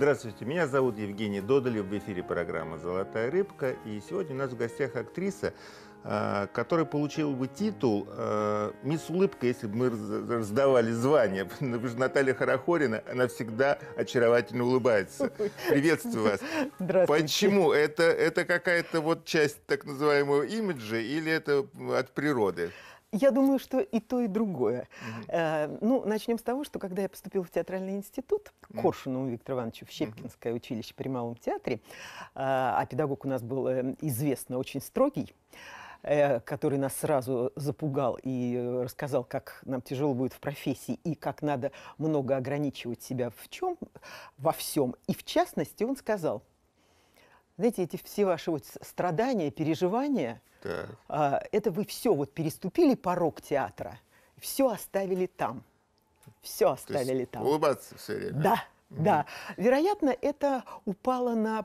Здравствуйте, меня зовут Евгений Додолев, в эфире программа «Золотая рыбка». И сегодня у нас в гостях актриса, а, которая получила бы титул а, «Мисс Улыбка», если бы мы раздавали звание. Потому ну, что Наталья Харахорина, она всегда очаровательно улыбается. Приветствую вас. Здравствуйте. Почему? Это, это какая-то вот часть так называемого имиджа или это от природы? Я думаю, что и то, и другое. mm Э, ну, начнем с того, что когда я поступила в театральный институт mm-hmm. Коршуну Виктора Ивановича в Щепкинское mm училище при Малом театре, э, а педагог у нас был э, известно очень строгий, э, который нас сразу запугал и рассказал, как нам тяжело будет в профессии и как надо много ограничивать себя в чем, во всем. И в частности он сказал – знаете, эти все ваши вот страдания, переживания, так. А, это вы все вот переступили порог театра, все оставили там. Все оставили там. Улыбаться все время. Да. Да, вероятно, это упало на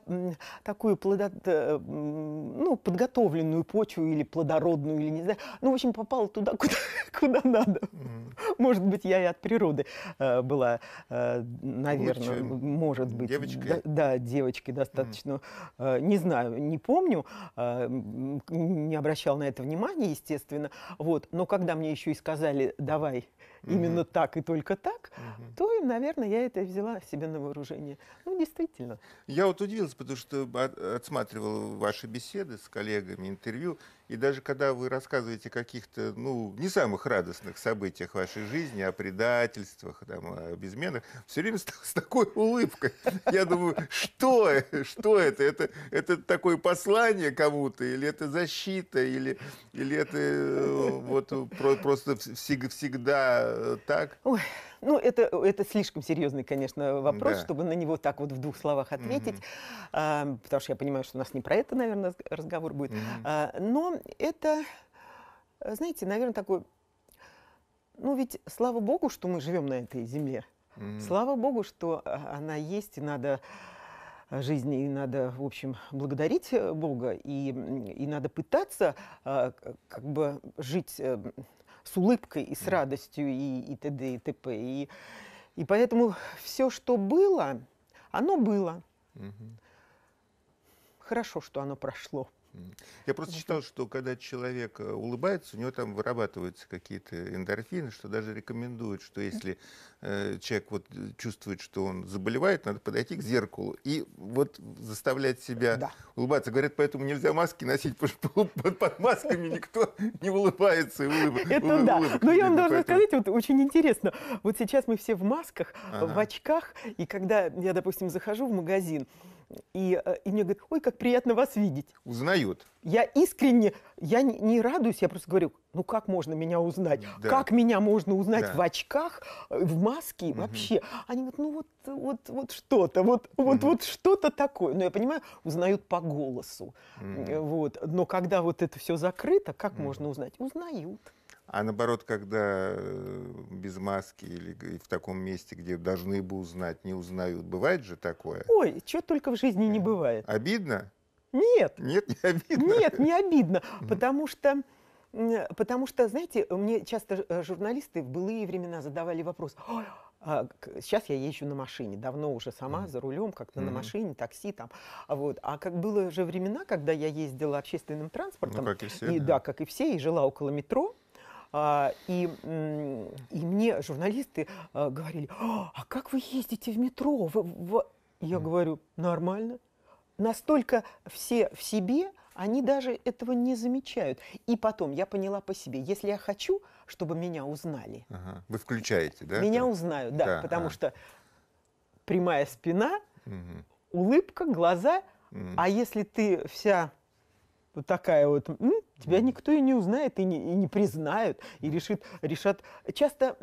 такую плодо... Э, ну, подготовленную почву или плодородную, или не знаю. Ну, в общем, попало туда, куда, куда надо. Может быть, я и от природы э, была, э, наверное, Лучше. может быть. Девочкой? Да, да девочкой достаточно. не знаю, не помню, не обращал на это внимания, естественно. Вот. Но когда мне еще и сказали, давай именно так и только так, то, наверное, я это взяла себе себе на вооружение. Ну, действительно. Я вот удивился, потому что отсматривал ваши беседы с коллегами, интервью, и даже когда вы рассказываете о каких-то, ну, не самых радостных событиях вашей жизни, о предательствах, там, о безменах, все время с, с такой улыбкой. Я думаю, что, что это? это? Это такое послание кому-то, или это защита, или, или это э, вот про, просто всегда э, так? Ой, ну, это, это слишком серьезный, конечно, вопрос, да. чтобы на него так вот в двух словах ответить, угу. а, потому что я понимаю, что у нас не про это, наверное, разговор будет. Угу. А, но это, знаете, наверное, такой... Ну, ведь слава богу, что мы живем на этой земле. Угу. Слава богу, что а, она есть, и надо жизни, и надо, в общем, благодарить э, Бога, и, и надо пытаться а, как бы жить э, с улыбкой и с радостью и, и т.д. и т.п. И, и поэтому все, что было, оно было. Угу. Хорошо, что оно прошло. Я просто это... читал, что когда человек э, улыбается, у него там вырабатываются какие-то эндорфины, что даже рекомендуют, что если э, человек вот э, чувствует, что он заболевает, надо подойти к зеркалу и вот заставлять себя да. улыбаться. Говорят, поэтому нельзя маски носить, потому что под масками никто не улыбается. И улыб... Это да. Но я вам должна сказать, вот очень интересно. Вот сейчас мы все в масках, в очках, и когда я, допустим, захожу в магазин, и, э, и мне говорят, ой, как приятно вас видеть. Узнают. Я искренне, я не, не радуюсь, я просто говорю, ну как можно меня узнать? Да. Как меня можно узнать да. в очках, э, в маске угу. вообще? Они говорят, ну вот, вот, вот что-то, вот, угу. вот, вот что-то такое. Но я понимаю, узнают по голосу. Угу. Вот. Но когда вот это все закрыто, как угу. можно узнать? Узнают. А наоборот, когда э, без маски или в таком месте, где должны бы узнать, не узнают, бывает же такое? Ой, чего только в жизни не бывает. Обидно? Нет. Нет, не обидно? Нет, не обидно, потому что... Потому что, знаете, мне часто э, журналисты в былые времена задавали вопрос. А, сейчас я езжу на машине, давно уже сама mm. за рулем, как-то mm. на машине, такси там. А вот, а как было же времена, когда я ездила общественным ну, транспортом, ну, как и, все, и да. да, как и все, и жила около метро, а, и, и мне журналисты а, говорили, а как вы ездите в метро? Вы, вы... Я говорю, нормально. Настолько все в себе, они даже этого не замечают. И потом я поняла по себе, если я хочу, чтобы меня узнали. Ага. Вы включаете, да? Меня это? узнают, да, да потому а. что прямая спина, угу. улыбка, глаза. Угу. А если ты вся вот такая вот, м? тебя никто и не узнает, и не, и не признают, и решит, решат. Часто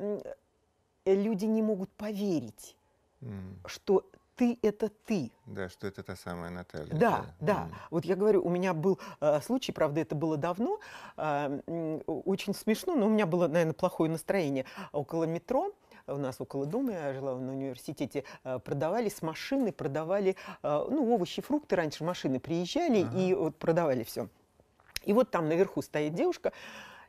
э, люди не могут поверить, mm. что ты это ты. Да, что это та самая Наталья. Да, да. да. Mm. Вот я говорю, у меня был э, случай, правда, это было давно, э, очень смешно, но у меня было, наверное, плохое настроение около метро у нас около дома, я жила на университете, э, продавали с машины, продавали, э, ну, овощи, фрукты раньше машины приезжали ага. и вот продавали все. И вот там наверху стоит девушка,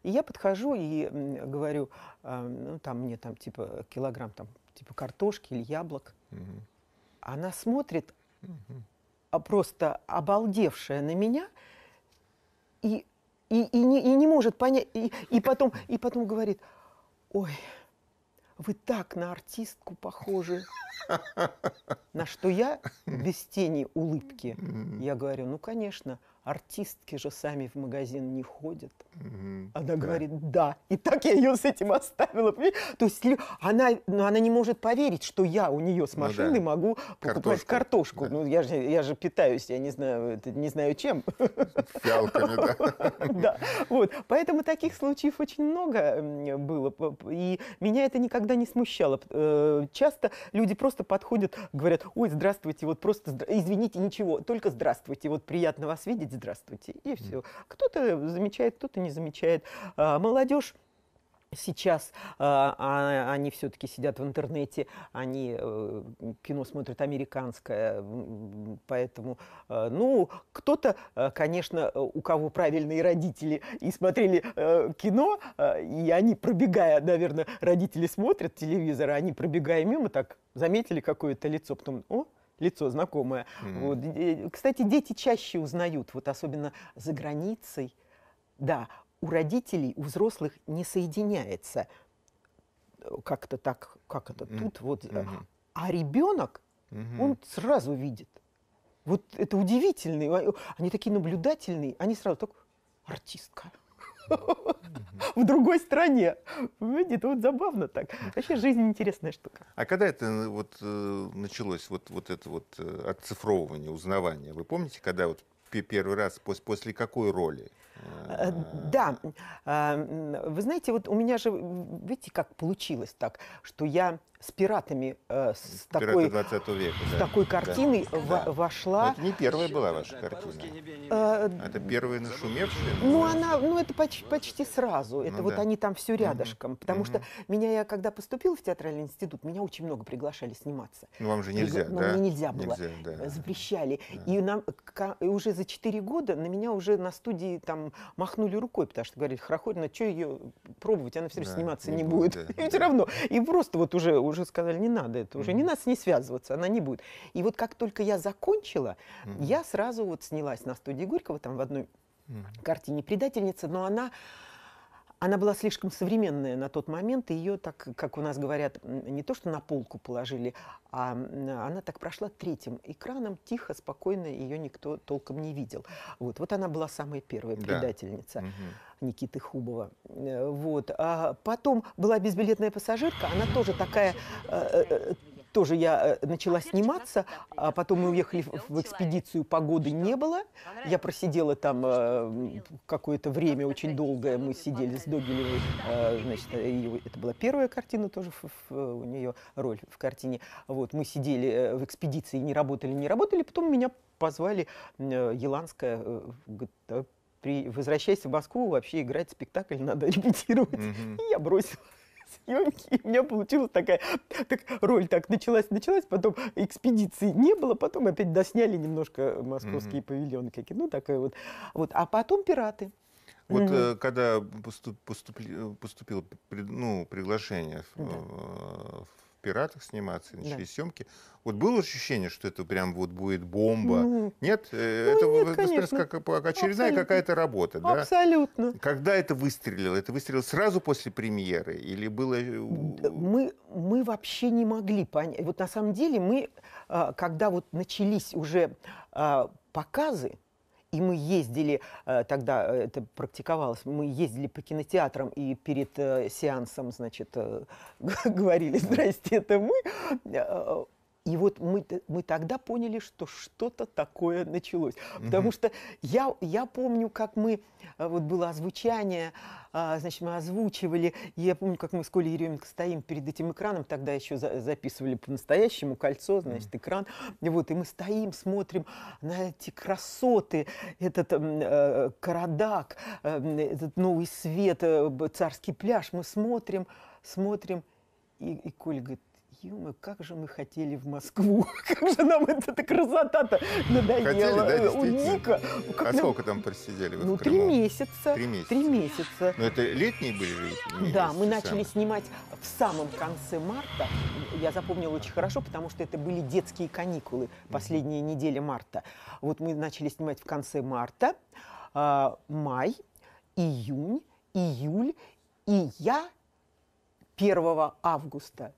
и я подхожу и говорю, э, ну, там мне там типа килограмм там типа картошки или яблок. Угу. Она смотрит, угу. просто обалдевшая на меня, и, и, и, не, и не может понять, и, и, потом, и потом говорит, ой, вы так на артистку похожи. На что я без тени улыбки, я говорю, ну, конечно, артистки же сами в магазин не ходят. Mm-hmm. Она да. говорит, да. И так я ее с этим оставила. То есть она, ну, она не может поверить, что я у нее с машины ну, да. могу покупать картошку. картошку. Да. Ну, я же, я же питаюсь, я не знаю, не знаю чем. Фиалками, да. Да, вот. Поэтому таких случаев очень много было. И меня это никогда не смущало. Э, часто люди просто подходят, говорят, ой, здравствуйте, вот просто, извините, ничего, только здравствуйте, вот приятно вас видеть, здравствуйте, и все. Кто-то замечает, кто-то не замечает. А, молодежь Сейчас а, а они все-таки сидят в интернете, они э, кино смотрят американское, поэтому, э, ну, кто-то, э, конечно, у кого правильные родители и смотрели кино, и они, пробегая, наверное, родители смотрят телевизор, а они, пробегая мимо, так заметили какое-то лицо, потом, о, лицо знакомое. Mm-hmm. Вот. Э, кстати, дети чаще узнают, вот особенно за границей. Да, у родителей, у взрослых не соединяется э, как-то так, как это mm-hmm. тут вот. Mm-hmm. А ребенок, mm-hmm. он сразу видит. Вот это удивительно. А, они такие наблюдательные, они сразу так, артистка. в другой стране. видите, вот забавно так. Вообще жизнь интересная штука. А когда это э, вот э, началось, вот, вот это вот э, отцифровывание, узнавание? Вы помните, когда вот первый раз, после какой роли? Да, а, вы знаете, вот у меня же, видите, как получилось так, что я с пиратами, э, с, такой, века, с да. такой картиной да. В, вошла. Но это не первая была ваша картина. Э, это первая нашумевшая. Ну, ну, она, ну, это почти, почти сразу. Это ну, вот да. они там все рядышком. Угу. Потому угу. что меня, я когда поступила в театральный институт, меня очень много приглашали сниматься. Ну, вам же нельзя, но ну, да? Нам нельзя было. Нельзя, да. Э, запрещали. Да. И нам и уже за 4 года на меня уже на студии там махнули рукой, потому что говорили, Хрохорина, что ее пробовать, она все равно да, сниматься не, не будет. будет. Да, и да. все равно. И просто вот уже уже сказали, не надо это уже, mm-hmm. не надо с ней связываться, она не будет. И вот как только я закончила, mm-hmm. я сразу вот снялась на студии Горького, там в одной mm-hmm. картине «Предательница», но она она была слишком современная на тот момент, и ее, так как у нас говорят, не то что на полку положили, а она так прошла третьим экраном, тихо, спокойно, ее никто толком не видел. Вот, вот она была самая первая предательница да. Никиты Хубова. Э, вот. А потом была безбилетная пассажирка, она тоже такая э, э, тоже я э, начала сниматься, а потом мы уехали в экспедицию, погоды не было. Я просидела там э, какое-то время очень долгое, мы сидели с Догилевой, э, значит, это была первая картина тоже, у нее роль в картине. Вот, мы сидели в экспедиции, не работали, не работали, потом меня позвали Еланская, говорит, возвращайся в Москву, вообще играть спектакль надо репетировать. И я бросила съемки, и у меня получилась такая так, роль, так началась, началась, потом экспедиции не было, потом опять досняли немножко э, московские mm-hmm. павильоны какие, ну такая вот, вот, а потом пираты. Вот mm-hmm. когда поступ, поступ, э, поступило ну, приглашение да пиратах сниматься, начались да. съемки. Вот было ощущение, что это прям вот будет бомба? Mm-hmm. Нет? Э, ну, это нет, конечно. как очередная какая-то работа, да? Абсолютно. Когда это выстрелило? Это выстрелило сразу после премьеры? Или было... Э, мы, мы вообще не могли понять. Вот на самом деле мы, а, когда вот начались уже а, показы, и мы ездили, э, тогда э, это практиковалось, мы ездили по кинотеатрам и перед э, сеансом, значит, говорили, здрасте, это мы. И вот мы, мы тогда поняли, что что-то такое началось. Потому что я, я помню, как мы, э, вот было озвучание, а, значит, мы озвучивали, и я помню, как мы с Колей Еременко стоим перед этим экраном, тогда еще за, записывали по-настоящему кольцо, значит, экран, и вот, и мы стоим, смотрим на эти красоты, этот э, Карадак, э, этот новый свет, э, царский пляж, мы смотрим, смотрим, и, и Коля говорит, Ё как же мы хотели в Москву, как же нам эта, эта красота-то надоела. Хотели, да, э, а нам... сколько там просидели? Вы ну, три месяца. Три месяца. Три месяца. Но ну, это летние были же? Да, мы начали самые. снимать в самом конце марта. Я запомнила очень хорошо, потому что это были детские каникулы, последняя mm неделя марта. Вот мы начали снимать в конце марта, э, май, июнь, июль, и я 1 августа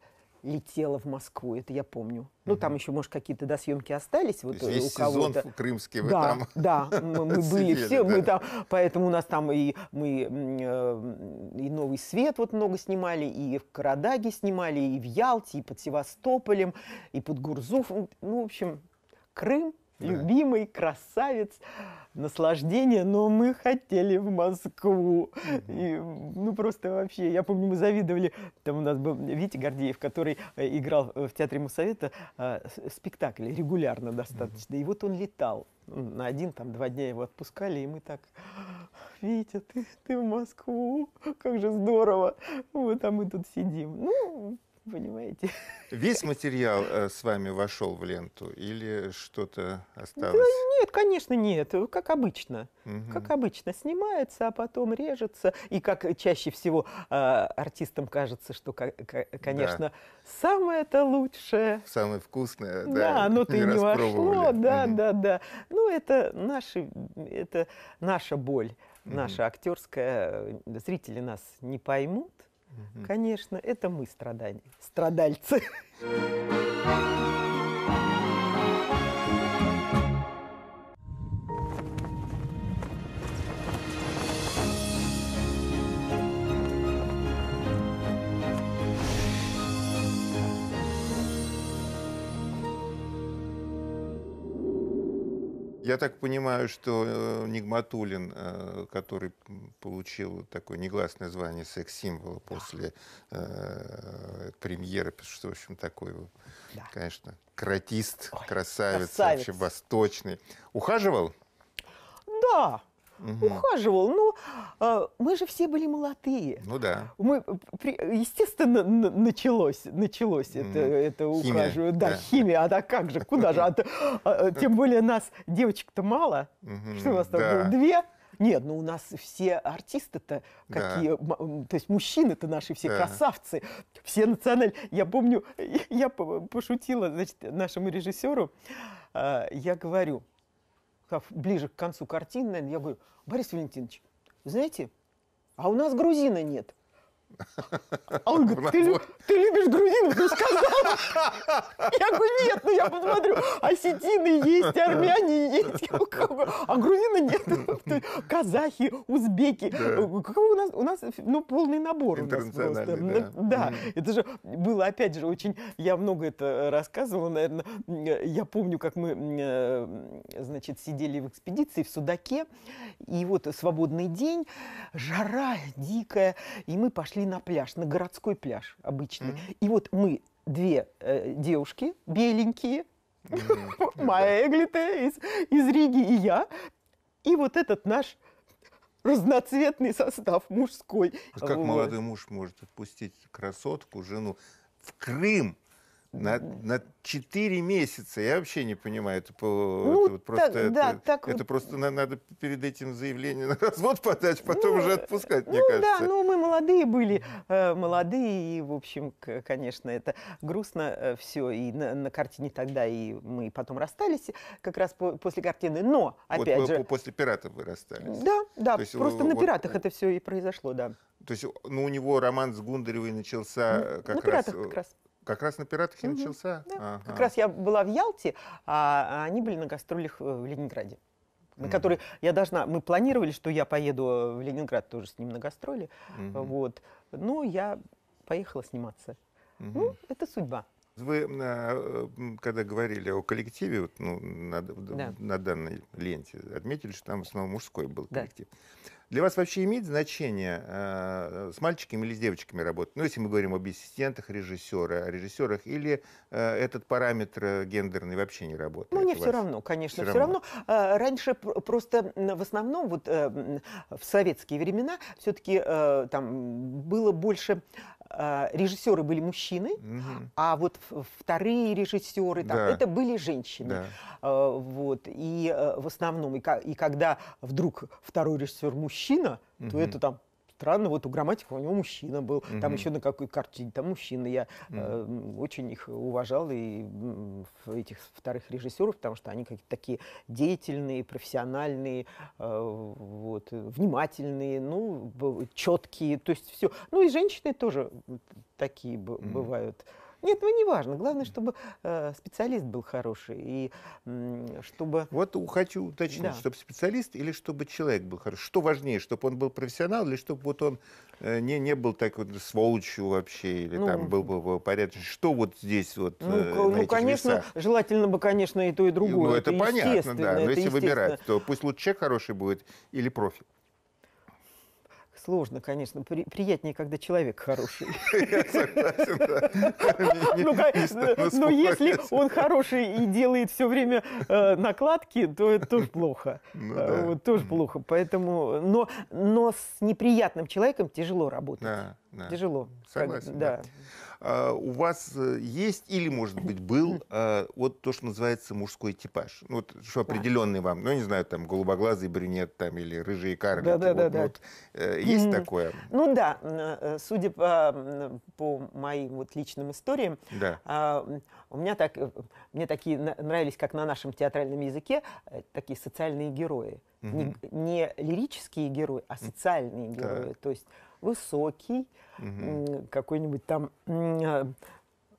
летела в Москву, это я помню. Угу. Ну, там еще, может, какие-то до съемки остались. Вот То э, у кого-то. сезон в вы да, там Да, мы, мы были все, да. мы там, поэтому у нас там и, мы, э, и «Новый свет» вот много снимали, и в Карадаге снимали, и в Ялте, и под Севастополем, и под Гурзуфом. Ну, в общем, Крым любимый, красавец, наслаждение, но мы хотели в Москву. И, ну, просто вообще, я помню, мы завидовали. Там у нас был Витя Гордеев, который э, играл э, в Театре Моссовета э, спектакль регулярно достаточно. И вот он летал. Ну, на один, там, два дня его отпускали, и мы так... Витя, ты, ты в Москву, как же здорово, а мы там и тут сидим. Ну, понимаете? Весь материал э, с вами вошел в ленту или что-то осталось? Да нет, конечно, нет. Как обычно. Угу. Как обычно. Снимается, а потом режется. И как чаще всего э, артистам кажется, что, конечно, да. самое-то лучшее. Самое вкусное, да. Да, оно ты не, не вошло, да, угу. да, да. Ну, это, наши, это наша боль, наша актерская. Э, зрители нас не поймут Конечно, это мы страдания, страдальцы. Я так понимаю, что э, Нигматулин, э, который получил такое негласное звание секс-символа после э, премьеры, что, в общем, такой, да. конечно, каратист, Ой, красавец, красавец, вообще восточный, ухаживал? Да, угу. ухаживал. Ну, а, мы же все были молодые. Ну да. Мы, естественно, началось, началось угу. это, это ухаживание. Да, да, химия. А да, как же, куда же? А а, тем более нас девочек-то мало. Что у нас там было? Две? Нет, ну у нас все артисты-то какие, да. то есть мужчины-то наши все да. красавцы, все национальные. Я помню, я пошутила, значит, нашему режиссеру, я говорю, ближе к концу картины, я говорю, Борис Валентинович, знаете, а у нас грузина нет. А он говорит, ты, ты любишь грузинов? Ну, сказал. Я говорю, нет, ну я посмотрю. Осетины есть, армяне есть. А грузины нет. Казахи, узбеки. Да. Э, у нас? У нас ну, полный набор. Интернациональный, да. да. Это же было, опять же, очень... Я много это рассказывала, наверное. Я помню, как мы, э, значит, сидели в экспедиции в Судаке. И вот свободный день, жара дикая. И мы пошли на пляж, на городской пляж обычный. Mm-hmm. И вот мы две э, девушки беленькие, mm-hmm. моя Эглита из, из Риги и я, и вот этот наш разноцветный состав мужской. А как вот. молодой муж может отпустить красотку, жену в Крым? На, на 4 месяца. Я вообще не понимаю. Это, ну, это вот просто, так, это, да, так... это просто на, надо перед этим заявление на развод подать, ну, потом ну, уже отпускать, мне ну, кажется. Да, ну мы молодые были, э, молодые, и, в общем, конечно, это грустно э, все. И на, на картине тогда, и мы потом расстались э, как раз по, после картины. Но, опять вот, же... После «Пиратов» вы расстались. Да, да, есть, просто вот, на «Пиратах» вот, это все и произошло, да. То есть, ну, у него роман с Гундаревой начался как на раз... «Пиратах» как раз. Как раз на «Пиратах» и угу. начался? Да. Ага. Как раз я была в Ялте, а, а они были на гастролях э, в Ленинграде. На mm я должна, мы планировали, что я поеду э, в Ленинград тоже с ним на гастроли, mm-hmm. вот. Но ну, я поехала сниматься. Mm-hmm. Ну, это судьба. Вы, э, когда говорили о коллективе вот, ну, на, да. на данной ленте, отметили, что там в основном мужской был коллектив. Да. Для вас вообще имеет значение э, с мальчиками или с девочками работать? Ну, если мы говорим об ассистентах режиссера, о режиссерах, или э, этот параметр гендерный вообще не работает? Ну Мне все равно, конечно, все, все равно. равно. Э, раньше просто в основном вот э, в советские времена все-таки э, там было больше а, режиссеры были мужчины, угу. а вот вторые режиссеры там, да. это были женщины. Да. А, вот. И э, в основном, и, и когда вдруг второй режиссер мужчина, угу. то это там странно, вот у грамматика у него мужчина был, угу. там еще на какой картине, там мужчина. Я угу. э, очень их уважал и э, этих вторых режиссеров, потому что они какие-то такие деятельные, профессиональные, э, вот, внимательные, ну, четкие, то есть все. Ну и женщины тоже такие угу. бывают. Нет, ну не важно. Главное, чтобы э, специалист был хороший. И м, чтобы... Вот хочу уточнить, да. чтобы специалист или чтобы человек был хороший. Что важнее, чтобы он был профессионал или чтобы вот он э, не, не был так вот сволочью вообще или ну, там был бы порядочный. Что вот здесь вот Ну, э, ну, ну конечно, весах? желательно бы, конечно, и то, и другое. Ну, это, это понятно, да. Но это если выбирать, то пусть лучше человек хороший будет или профиль сложно, конечно. При, приятнее, когда человек хороший. Я согласен, да. Но ну, ну, ну, если он хороший и делает все время э, накладки, то это тоже плохо. Э, тоже плохо. Поэтому, но с неприятным человеком тяжело работать. Тяжело. Согласен. Да. А, у вас э, есть или, может быть, был а, вот то, что называется мужской типаж? Ну, вот что определенный вам, ну, не знаю, там, голубоглазый брюнет там или рыжие кары. Да, ну, типа, да, вот, да, да. Вот, есть такое? Ну да, э, судя по, по моим вот личным историям, да. А, у меня так, э, мне такие нравились, как на нашем театральном языке, такие социальные герои. mm Не, не лирические герои, а социальные герои. Да. То есть высокий, угу. какой-нибудь там а,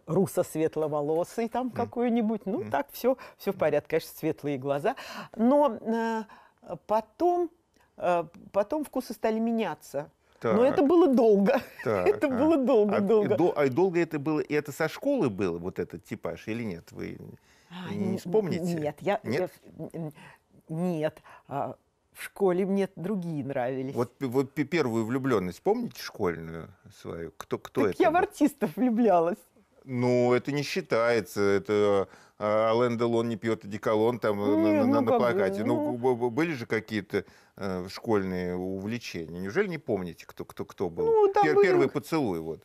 русо-светловолосый там угу. какой-нибудь. Ну, угу. так все, все в порядке, конечно, светлые глаза. Но а, потом, а, потом вкусы стали меняться. Так. Но это было долго. Так, это а. было долго, а, долго. И, до, а долго это было, и это со школы было, вот этот типаж, или нет? Вы не вспомните? Нет, я... Нет? Я, нет в школе мне другие нравились. Вот, вот первую влюбленность, помните школьную свою? Кто, кто так это? Я был? в артистов влюблялась. Ну, это не считается. Это а, Ален Делон не пьет одеколон там э, не, на, ну, на, плакате. ну, ну, были же какие-то э, школьные увлечения. Неужели не помните, кто, кто, кто был? Ну, Пер, был? Первый поцелуй вот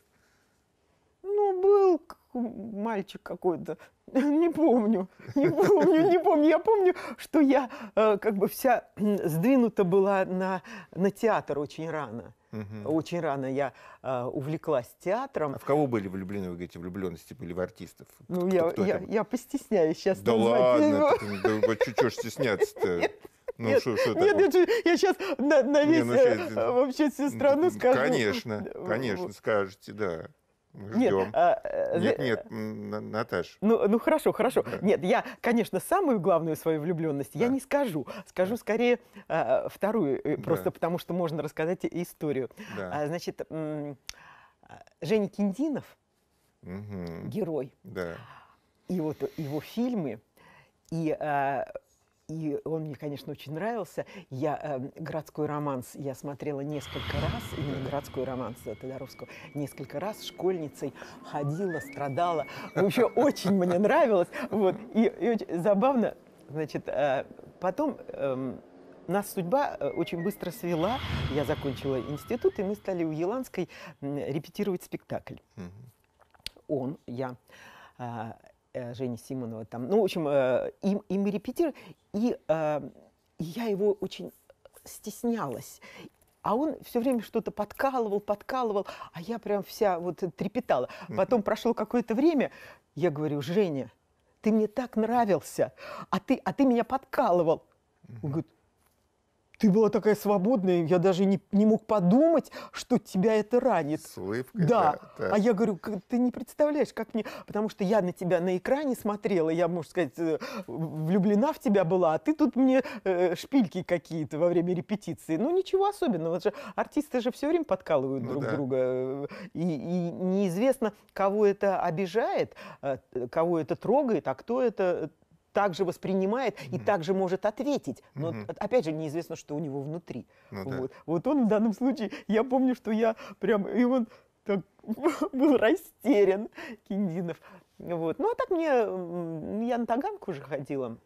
мальчик какой-то. Не помню, не помню, не помню. Я помню, что я э, как бы вся сдвинута была на, на театр очень рано. Угу. Очень рано я э, увлеклась театром. А в кого были влюблены, вы говорите, влюбленности были в артистов? Ну, кто, я, кто я, я постесняюсь сейчас Да ладно, да, чего стесняться-то? Ну, нет, что, что нет, нет, я сейчас на, на весь, не, ну, сейчас... Э, вообще всю страну скажу. Конечно, конечно, скажете, да. Ждем. Нет, а, э, нет, нет, Наташ. Ну, ну хорошо, хорошо. Да. Нет, я, конечно, самую главную свою влюбленность да. я не скажу. Скажу да. скорее а, вторую, э, да. просто потому что можно рассказать историю. Да. А, значит, а, Женя Киндинов, угу. герой, да. и вот его фильмы, и а, и он мне, конечно, очень нравился. Я э, городской романс я смотрела несколько раз, именно городской романс э, Тодоровского, несколько раз школьницей ходила, страдала. Вообще очень мне нравилось. Вот. И, и очень забавно, значит, э, потом э, нас судьба э, очень быстро свела. Я закончила институт, и мы стали у Еланской репетировать спектакль. Угу. Он, я. Э, Э, Жени Симонова там. Ну, в общем, э, им, им и репетир, и, э, и я его очень стеснялась. А он все время что-то подкалывал, подкалывал, а я прям вся вот трепетала. Потом прошло какое-то время, я говорю, Женя, ты мне так нравился, а ты, а ты меня подкалывал. Он говорит, ты была такая свободная, я даже не, не мог подумать, что тебя это ранит. С улыбкой, да. да, да. А я говорю, ты не представляешь, как мне... Потому что я на тебя на экране смотрела, я, можно сказать, э, влюблена в тебя была, а ты тут мне э, шпильки какие-то во время репетиции. Ну, ничего особенного. Же, артисты же все время подкалывают ну, друг да. друга. Э, и, и неизвестно, кого это обижает, э, кого это трогает, а кто это также воспринимает и mm. также может ответить. Но mm-hmm. опять же неизвестно, что у него внутри. Ну, вот. Да. вот он в данном случае, я помню, что я прям, и он так был растерян, Киндинов. Вот. Ну а так мне, я на Таганку уже ходила.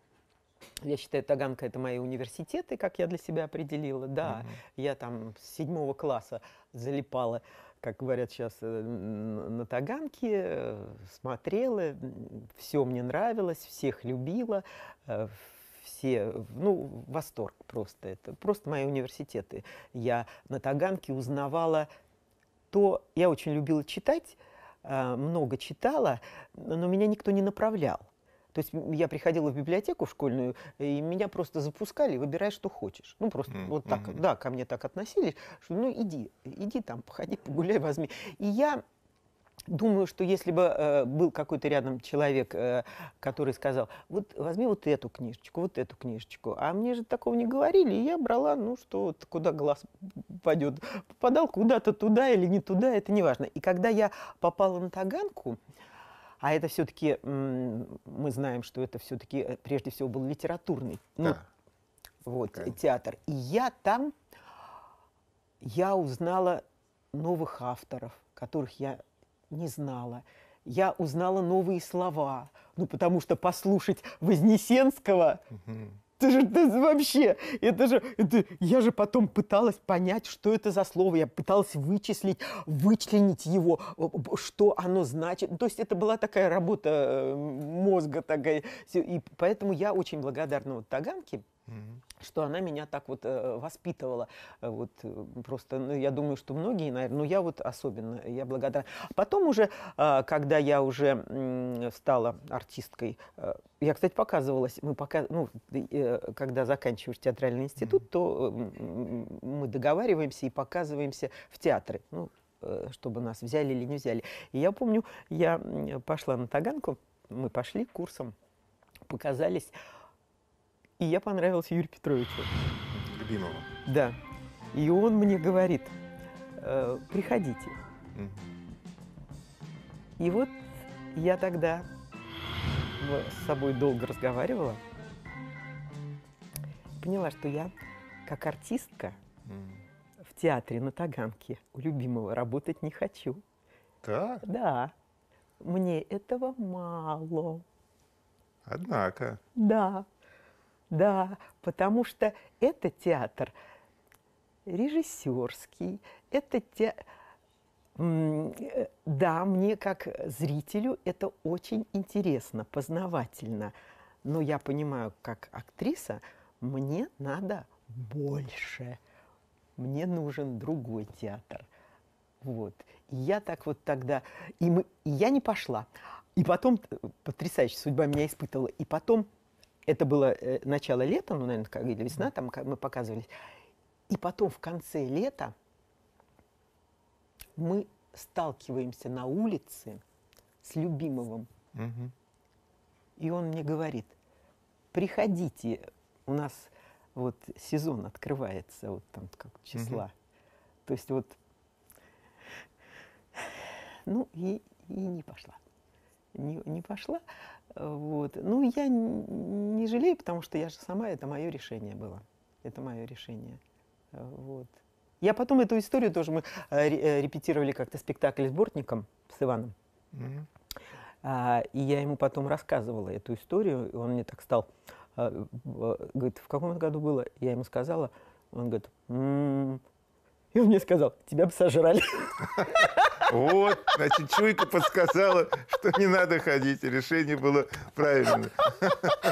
Я считаю, Таганка это мои университеты, как я для себя определила. Да, mm-hmm. я там с седьмого класса залипала как говорят сейчас э, на Таганке, э, смотрела, все мне нравилось, всех любила, э, все, ну, восторг просто. Это просто мои университеты. Я на Таганке узнавала то, я очень любила читать, много читала, но меня никто не направлял. То есть я приходила в библиотеку в школьную, и меня просто запускали, выбирай, что хочешь. Ну, просто mm-hmm. вот так, да, ко мне так относились, что ну иди, иди там, походи, погуляй, возьми. И я Думаю, что если бы э, был какой-то рядом человек, э, который сказал, вот возьми вот эту книжечку, вот эту книжечку, а мне же такого не говорили, и я брала, ну что, вот, куда глаз пойдет, попадал куда-то туда или не туда, это не важно. И когда я попала на Таганку, э, а это все-таки, мы знаем, что это все-таки э, прежде всего был литературный ну, вот, театр. И я там, я узнала новых авторов, которых я не знала. Я узнала новые слова, ну потому что послушать Вознесенского... Угу ты же ты вообще, это же, это, я же потом пыталась понять, что это за слово, я пыталась вычислить, вычленить его, что оно значит. То есть это была такая работа э, мозга такая, и поэтому я очень благодарна вот Таганке, что она меня так вот э, воспитывала. Э, вот э, просто, ну, я думаю, что многие, наверное, но ну, я вот особенно, я благодарна. Потом уже, когда я уже стала артисткой, я, кстати, показывалась, мы пока, ну, когда заканчиваешь театральный институт, mm-hmm. то мы договариваемся и показываемся в театры, ну, чтобы нас взяли или не взяли. И я помню, я пошла на Таганку, мы пошли курсом, показались и я понравился Юрию Петровичу. Любимому. Да. И он мне говорит, э, приходите. И вот я тогда с собой долго разговаривала, поняла, что я как артистка в театре на Таганке у любимого работать не хочу. Да? Да. Мне этого мало. Однако. Да. Да, потому что это театр режиссерский, это те, э, Да, мне как зрителю это очень интересно, познавательно. Но я понимаю, как актриса, мне надо больше. Мне нужен другой театр. Вот. И я так вот тогда... И, мы... и я не пошла. И потом, э, потрясающая судьба меня испытывала. И потом это было э, начало лета, ну, наверное, как или весна, там мы показывались. И потом в конце лета мы сталкиваемся на улице с Любимовым. Угу. И он мне говорит, приходите, у нас вот сезон открывается вот там как числа. Угу. То есть вот, ну и, и не пошла. Не, не пошла. Вот. Ну, я не жалею, потому что я же сама, это мое решение было. Это мое решение. Э, вот. Я потом эту историю тоже мы э, э, репетировали как-то спектакль с Бортником, с Иваном. Mm-hmm. А, и я ему потом рассказывала эту историю, и он мне так стал, а, говорит, в каком году было? Я ему сказала, он говорит, м-м-м". и он мне сказал, тебя бы сожрали. Вот, значит, чуйка подсказала, что не надо ходить. Решение было правильное.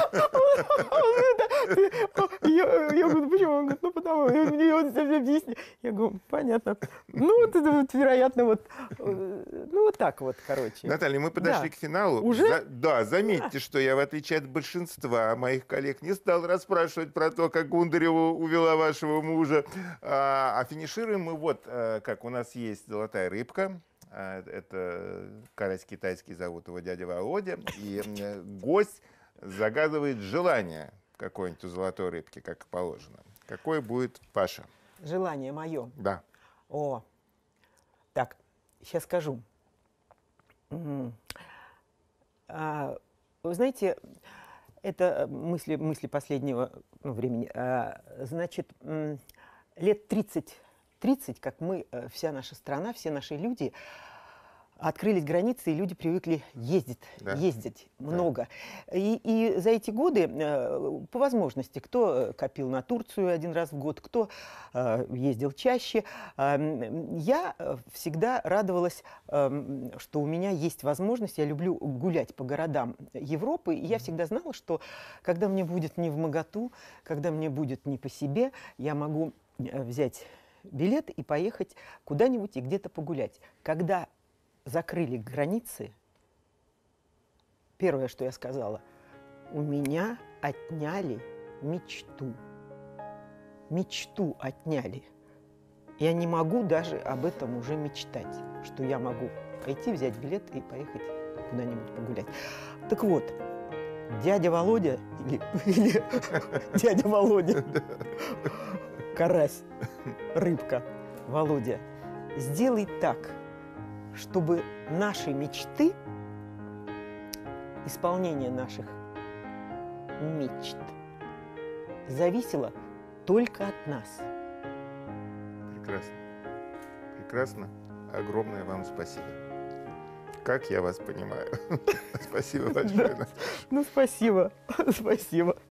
Я, я говорю, почему? Он говорит, ну потому. И он мне он все объяснил. Я говорю, понятно. Ну, вот это вот, вероятно, вот, э, ну, вот так вот, короче. Наталья, мы подошли да. к финалу. Уже? За, да, заметьте, что я, в отличие от большинства моих коллег, не стал расспрашивать про то, как Гундарева увела вашего мужа. А, а финишируем мы вот, э, как у нас есть золотая рыбка, а, это карась китайский, зовут его дядя Володя, и э, гость загадывает желание какой-нибудь у золотой рыбки, как положено. Какой будет Паша? Желание мое. Да. О, так, сейчас скажу. Угу. А, вы знаете, это мысли, мысли последнего ну, времени. А, значит, лет 30, 30, как мы, э, вся наша страна, все наши люди, открылись границы, и люди привыкли ездить, да. ездить много. И, и за эти годы, э, по возможности, кто э, копил на Турцию один раз в год, кто э, ездил чаще, эм, я всегда радовалась, эм, что у меня есть возможность, я люблю гулять по городам Европы, и я всегда знала, что когда мне будет не в моготу, когда мне будет не по себе, я могу взять билет и поехать куда-нибудь и где-то погулять. Когда закрыли границы, первое, что я сказала, у меня отняли мечту. Мечту отняли. Я не могу даже об этом уже мечтать, что я могу пойти, взять билет и поехать куда-нибудь погулять. Так вот, дядя Володя или, или дядя Володя, карась, рыбка, Володя, сделай так – чтобы наши мечты, исполнение наших мечт, зависело только от нас. Прекрасно. Прекрасно. Огромное вам спасибо. Как я вас понимаю. Спасибо большое. Ну, спасибо. Спасибо.